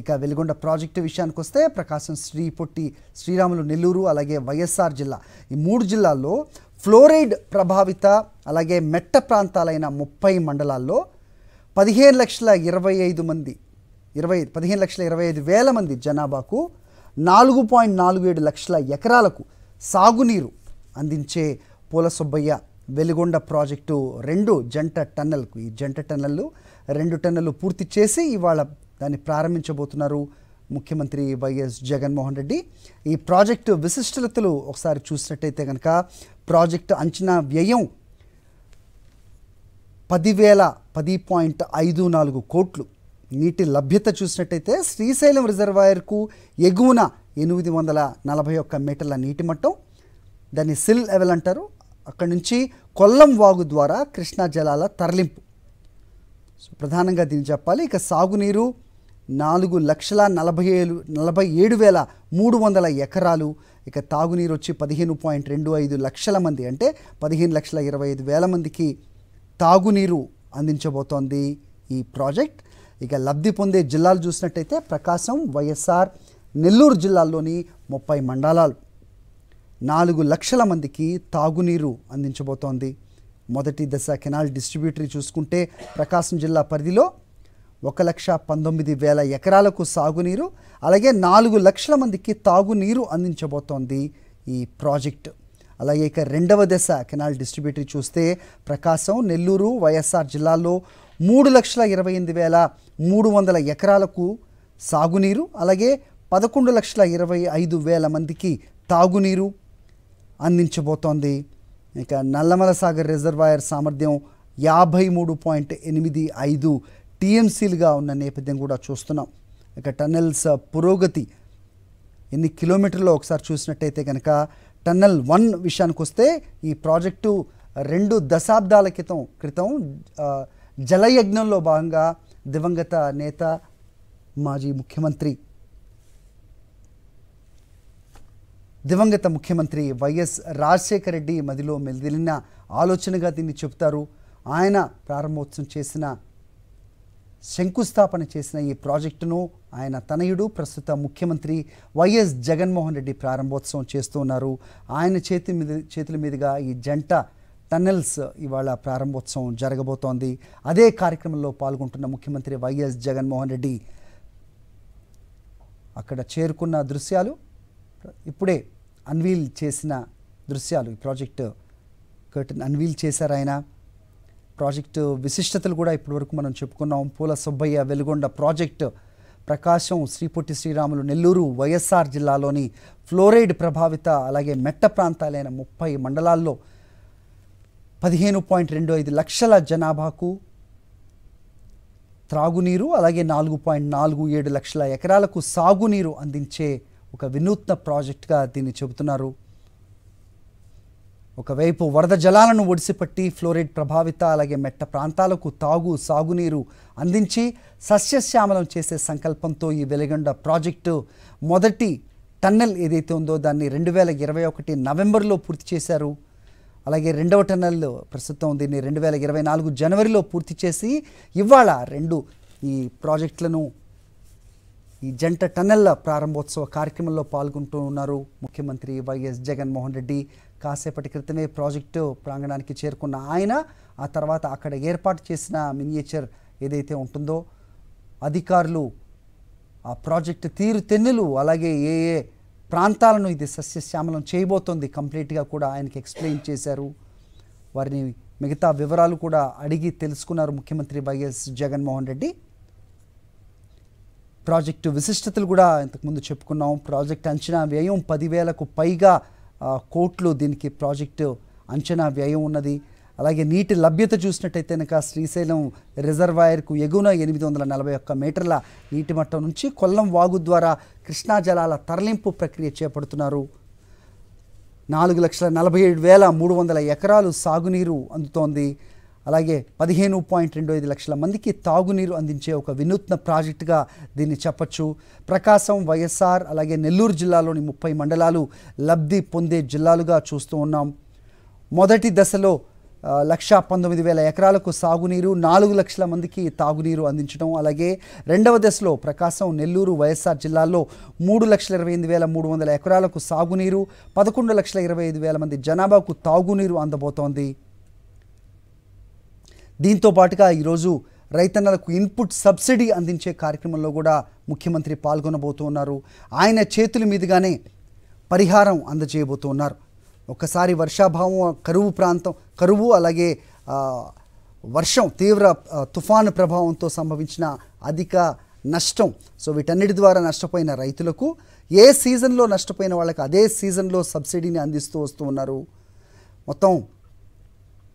ఇక వెలుగొండ ప్రాజెక్టు విషయానికి వస్తే ప్రకాశం శ్రీ పొట్టి శ్రీరాములు నెల్లూరు అలాగే వైఎస్ఆర్ జిల్లా ఈ మూడు జిల్లాల్లో ఫ్లోరైడ్ ప్రభావిత అలాగే మెట్ట ప్రాంతాలైన ముప్పై మండలాల్లో పదిహేను లక్షల ఇరవై ఐదు మంది ఇరవై పదిహేను లక్షల ఇరవై ఐదు వేల మంది జనాభాకు నాలుగు పాయింట్ నాలుగు ఏడు లక్షల ఎకరాలకు సాగునీరు అందించే పూల సుబ్బయ్య వెలుగొండ ప్రాజెక్టు రెండు జంట టన్నెల్కు ఈ జంట టన్నెల్లు రెండు టన్నెల్లు పూర్తి చేసి ఇవాళ దాన్ని ప్రారంభించబోతున్నారు ముఖ్యమంత్రి వైఎస్ జగన్మోహన్ రెడ్డి ఈ ప్రాజెక్టు విశిష్టతలు ఒకసారి చూసినట్టయితే కనుక ప్రాజెక్టు అంచనా వ్యయం పదివేల పది పాయింట్ ఐదు నాలుగు కోట్లు నీటి లభ్యత చూసినట్టయితే శ్రీశైలం రిజర్వాయర్కు ఎగువన ఎనిమిది వందల నలభై ఒక్క మీటర్ల నీటి మట్టం దాన్ని సిల్ లెవెల్ అంటారు అక్కడి నుంచి కొల్లం వాగు ద్వారా కృష్ణా జలాల తరలింపు ప్రధానంగా దీన్ని చెప్పాలి ఇక సాగునీరు నాలుగు లక్షల నలభై ఏడు నలభై ఏడు వేల మూడు వందల ఎకరాలు ఇక తాగునీరు వచ్చి పదిహేను పాయింట్ రెండు ఐదు లక్షల మంది అంటే పదిహేను లక్షల ఇరవై ఐదు వేల మందికి తాగునీరు అందించబోతోంది ఈ ప్రాజెక్ట్ ఇక లబ్ధి పొందే జిల్లాలు చూసినట్టయితే ప్రకాశం వైఎస్ఆర్ నెల్లూరు జిల్లాల్లోని ముప్పై మండలాలు నాలుగు లక్షల మందికి తాగునీరు అందించబోతోంది మొదటి దశ కెనాల్ డిస్ట్రిబ్యూటరీ చూసుకుంటే ప్రకాశం జిల్లా పరిధిలో ఒక లక్ష పంతొమ్మిది వేల ఎకరాలకు సాగునీరు అలాగే నాలుగు లక్షల మందికి తాగునీరు అందించబోతోంది ఈ ప్రాజెక్టు అలాగే ఇక రెండవ దశ కెనాల్ డిస్ట్రిబ్యూటరీ చూస్తే ప్రకాశం నెల్లూరు వైఎస్ఆర్ జిల్లాల్లో మూడు లక్షల ఇరవై ఎనిమిది వేల మూడు వందల ఎకరాలకు సాగునీరు అలాగే పదకొండు లక్షల ఇరవై ఐదు వేల మందికి తాగునీరు అందించబోతోంది ఇక నల్లమల సాగర్ రిజర్వాయర్ సామర్థ్యం యాభై మూడు పాయింట్ ఎనిమిది ఐదు టీఎంసీలుగా ఉన్న నేపథ్యం కూడా చూస్తున్నాం ఇక టన్నెల్స్ పురోగతి ఎన్ని కిలోమీటర్లు ఒకసారి చూసినట్టయితే కనుక టన్నెల్ వన్ విషయానికి వస్తే ఈ ప్రాజెక్టు రెండు దశాబ్దాల క్రితం క్రితం జలయజ్ఞంలో భాగంగా దివంగత నేత మాజీ ముఖ్యమంత్రి దివంగత ముఖ్యమంత్రి వైఎస్ రాజశేఖర రెడ్డి మదిలో మెలిదిలిన ఆలోచనగా దీన్ని చెబుతారు ఆయన ప్రారంభోత్సవం చేసిన శంకుస్థాపన చేసిన ఈ ప్రాజెక్టును ఆయన తనయుడు ప్రస్తుత ముఖ్యమంత్రి వైఎస్ జగన్మోహన్ రెడ్డి ప్రారంభోత్సవం చేస్తూ ఉన్నారు ఆయన చేతి మీద చేతుల మీదుగా ఈ జంట టన్నెల్స్ ఇవాళ ప్రారంభోత్సవం జరగబోతోంది అదే కార్యక్రమంలో పాల్గొంటున్న ముఖ్యమంత్రి వైఎస్ జగన్మోహన్ రెడ్డి అక్కడ చేరుకున్న దృశ్యాలు ఇప్పుడే అన్వీల్ చేసిన దృశ్యాలు ఈ ప్రాజెక్టు కర్టన్ అన్వీల్ చేశారు ఆయన ప్రాజెక్టు విశిష్టతలు కూడా ఇప్పటివరకు మనం చెప్పుకున్నాం పూల సుబ్బయ్య వెలుగొండ ప్రాజెక్టు ప్రకాశం శ్రీపొట్టి శ్రీరాములు నెల్లూరు వైఎస్ఆర్ జిల్లాలోని ఫ్లోరైడ్ ప్రభావిత అలాగే మెట్ట ప్రాంతాలైన ముప్పై మండలాల్లో పదిహేను పాయింట్ రెండు ఐదు లక్షల జనాభాకు త్రాగునీరు అలాగే నాలుగు పాయింట్ నాలుగు ఏడు లక్షల ఎకరాలకు సాగునీరు అందించే ఒక వినూత్న ప్రాజెక్ట్గా దీన్ని చెబుతున్నారు ఒకవైపు వరద జలాలను ఒడిసిపట్టి ఫ్లోరైడ్ ప్రభావిత అలాగే మెట్ట ప్రాంతాలకు తాగు సాగునీరు అందించి సస్యశ్యామలం చేసే సంకల్పంతో ఈ వెలిగొండ ప్రాజెక్టు మొదటి టన్నెల్ ఏదైతే ఉందో దాన్ని రెండు వేల ఇరవై ఒకటి నవంబర్లో పూర్తి చేశారు అలాగే రెండవ టన్నెల్ ప్రస్తుతం దీన్ని రెండు వేల ఇరవై నాలుగు జనవరిలో పూర్తి చేసి ఇవాళ రెండు ఈ ప్రాజెక్టులను ఈ జంట టన్నెల్ల ప్రారంభోత్సవ కార్యక్రమంలో పాల్గొంటూ ఉన్నారు ముఖ్యమంత్రి వైఎస్ జగన్మోహన్ రెడ్డి కాసేపటి క్రితమే ప్రాజెక్టు ప్రాంగణానికి చేరుకున్న ఆయన ఆ తర్వాత అక్కడ ఏర్పాటు చేసిన మినియేచర్ ఏదైతే ఉంటుందో అధికారులు ఆ ప్రాజెక్టు తీరు తెన్నులు అలాగే ఏ ఏ ప్రాంతాలను ఇది సస్యశ్యామలం చేయబోతోంది కంప్లీట్గా కూడా ఆయనకి ఎక్స్ప్లెయిన్ చేశారు వారిని మిగతా వివరాలు కూడా అడిగి తెలుసుకున్నారు ముఖ్యమంత్రి వైఎస్ జగన్మోహన్ రెడ్డి ప్రాజెక్టు విశిష్టతలు కూడా ఇంతకుముందు చెప్పుకున్నాం ప్రాజెక్ట్ అంచనా వ్యయం పదివేలకు పైగా కోట్లు దీనికి ప్రాజెక్టు అంచనా వ్యయం ఉన్నది అలాగే నీటి లభ్యత చూసినట్టయితే కనుక శ్రీశైలం రిజర్వాయర్కు ఎగువన ఎనిమిది వందల నలభై ఒక్క మీటర్ల నీటి మట్టం నుంచి కొల్లం వాగు ద్వారా కృష్ణా జలాల తరలింపు ప్రక్రియ చేపడుతున్నారు నాలుగు లక్షల నలభై ఏడు వేల మూడు వందల ఎకరాలు సాగునీరు అందుతోంది అలాగే పదిహేను పాయింట్ రెండు ఐదు లక్షల మందికి తాగునీరు అందించే ఒక వినూత్న ప్రాజెక్టుగా దీన్ని చెప్పచ్చు ప్రకాశం వైఎస్ఆర్ అలాగే నెల్లూరు జిల్లాలోని ముప్పై మండలాలు లబ్ధి పొందే జిల్లాలుగా చూస్తూ ఉన్నాం మొదటి దశలో లక్ష పంతొమ్మిది వేల ఎకరాలకు సాగునీరు నాలుగు లక్షల మందికి తాగునీరు అందించడం అలాగే రెండవ దశలో ప్రకాశం నెల్లూరు వైఎస్ఆర్ జిల్లాల్లో మూడు లక్షల ఇరవై ఎనిమిది వేల మూడు వందల ఎకరాలకు సాగునీరు పదకొండు లక్షల ఇరవై ఐదు వేల మంది జనాభాకు తాగునీరు అందబోతోంది దీంతో పాటుగా ఈరోజు రైతన్నలకు ఇన్పుట్ సబ్సిడీ అందించే కార్యక్రమంలో కూడా ముఖ్యమంత్రి పాల్గొనబోతున్నారు ఆయన చేతుల మీదుగానే పరిహారం అందజేయబోతున్నారు ఒక్కసారి వర్షాభావం కరువు ప్రాంతం కరువు అలాగే వర్షం తీవ్ర తుఫాను ప్రభావంతో సంభవించిన అధిక నష్టం సో వీటన్నిటి ద్వారా నష్టపోయిన రైతులకు ఏ సీజన్లో నష్టపోయిన వాళ్ళకి అదే సీజన్లో సబ్సిడీని అందిస్తూ వస్తూ ఉన్నారు మొత్తం